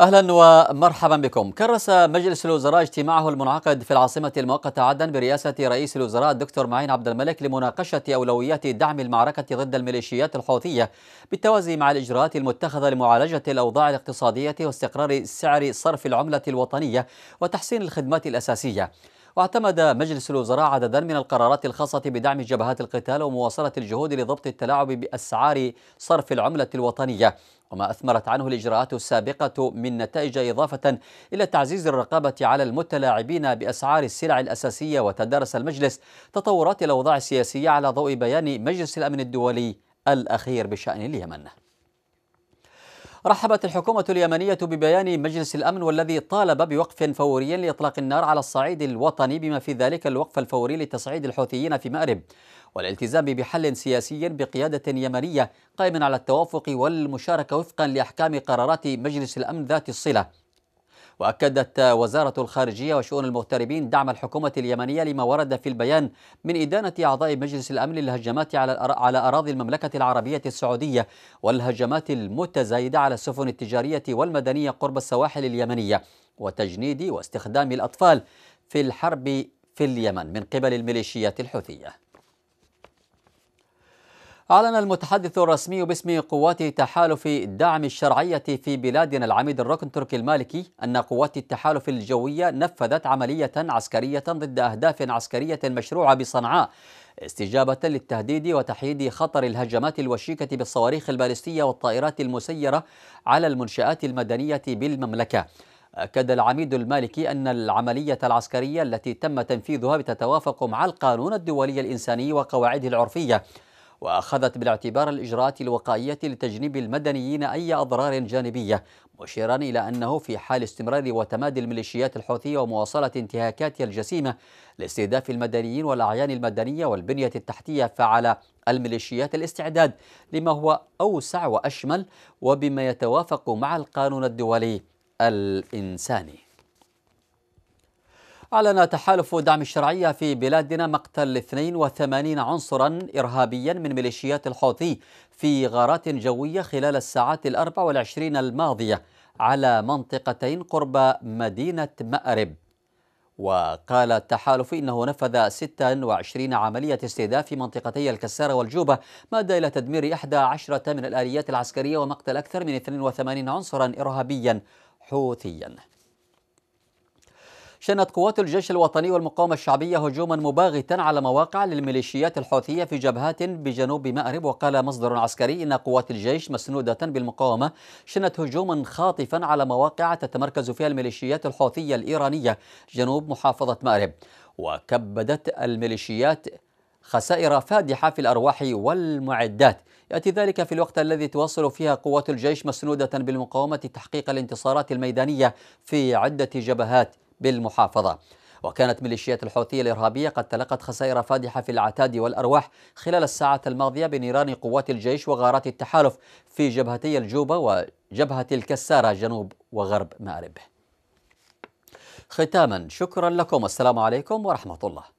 اهلا ومرحبا بكم. كرس مجلس الوزراء اجتماعه المنعقد في العاصمه المؤقته عدن برئاسه رئيس الوزراء الدكتور معين عبد الملك لمناقشه اولويات دعم المعركه ضد الميليشيات الحوثيه بالتوازي مع الاجراءات المتخذه لمعالجه الاوضاع الاقتصاديه واستقرار سعر صرف العمله الوطنيه وتحسين الخدمات الاساسيه. واعتمد مجلس الوزراء عددا من القرارات الخاصة بدعم جبهات القتال ومواصلة الجهود لضبط التلاعب بأسعار صرف العملة الوطنية وما أثمرت عنه الإجراءات السابقة من نتائج إضافة إلى تعزيز الرقابة على المتلاعبين بأسعار السلع الأساسية وتدارس المجلس تطورات الأوضاع السياسية على ضوء بيان مجلس الأمن الدولي الأخير بشأن اليمن رحبت الحكومة اليمنية ببيان مجلس الأمن والذي طالب بوقف فوري لإطلاق النار على الصعيد الوطني بما في ذلك الوقف الفوري لتصعيد الحوثيين في مأرب والالتزام بحل سياسي بقيادة يمنية قائم على التوافق والمشاركة وفقا لأحكام قرارات مجلس الأمن ذات الصلة وأكدت وزارة الخارجية وشؤون المغتربين دعم الحكومة اليمنية لما ورد في البيان من إدانة أعضاء مجلس الأمن للهجمات على على أراضي المملكة العربية السعودية والهجمات المتزايدة على السفن التجارية والمدنية قرب السواحل اليمنية وتجنيد واستخدام الأطفال في الحرب في اليمن من قبل الميليشيات الحوثية أعلن المتحدث الرسمي باسم قوات تحالف دعم الشرعية في بلادنا العميد الركن تركي المالكي أن قوات التحالف الجوية نفذت عملية عسكرية ضد أهداف عسكرية مشروعة بصنعاء استجابة للتهديد وتحييد خطر الهجمات الوشيكة بالصواريخ البالستية والطائرات المسيرة على المنشآت المدنية بالمملكة أكد العميد المالكي أن العملية العسكرية التي تم تنفيذها بتتوافق مع القانون الدولي الإنساني وقواعده العرفية وأخذت بالاعتبار الإجراءات الوقائية لتجنيب المدنيين أي أضرار جانبية مشيرا إلى أنه في حال استمرار وتمادي الميليشيات الحوثية ومواصلة انتهاكاتها الجسيمة لاستهداف المدنيين والأعيان المدنية والبنية التحتية فعلى الميليشيات الاستعداد لما هو أوسع وأشمل وبما يتوافق مع القانون الدولي الإنساني أعلن تحالف دعم الشرعية في بلادنا مقتل 82 عنصرا إرهابيا من ميليشيات الحوثي في غارات جوية خلال الساعات الأربع والعشرين الماضية على منطقتين قرب مدينة مأرب وقال التحالف إنه نفذ 26 عملية استهداف في منطقتي الكسارة والجوبة ما أدى إلى تدمير 11 من الآليات العسكرية ومقتل أكثر من 82 عنصرا إرهابيا حوثيا شنت قوات الجيش الوطني والمقاومة الشعبية هجوما مباغتا على مواقع للميليشيات الحوثية في جبهات بجنوب مأرب وقال مصدر عسكري إن قوات الجيش مسنودة بالمقاومة شنت هجوما خاطفا على مواقع تتمركز فيها الميليشيات الحوثية الإيرانية جنوب محافظة مأرب وكبدت الميليشيات خسائر فادحة في الأرواح والمعدات يأتي ذلك في الوقت الذي تواصل فيها قوات الجيش مسنودة بالمقاومة تحقيق الانتصارات الميدانية في عدة جبهات بالمحافظة وكانت ميليشيات الحوثية الإرهابية قد تلقت خسائر فادحة في العتاد والأرواح خلال الساعات الماضية بنيران قوات الجيش وغارات التحالف في جبهتي الجوبة وجبهة الكسارة جنوب وغرب مأرب ختاما شكرا لكم والسلام عليكم ورحمة الله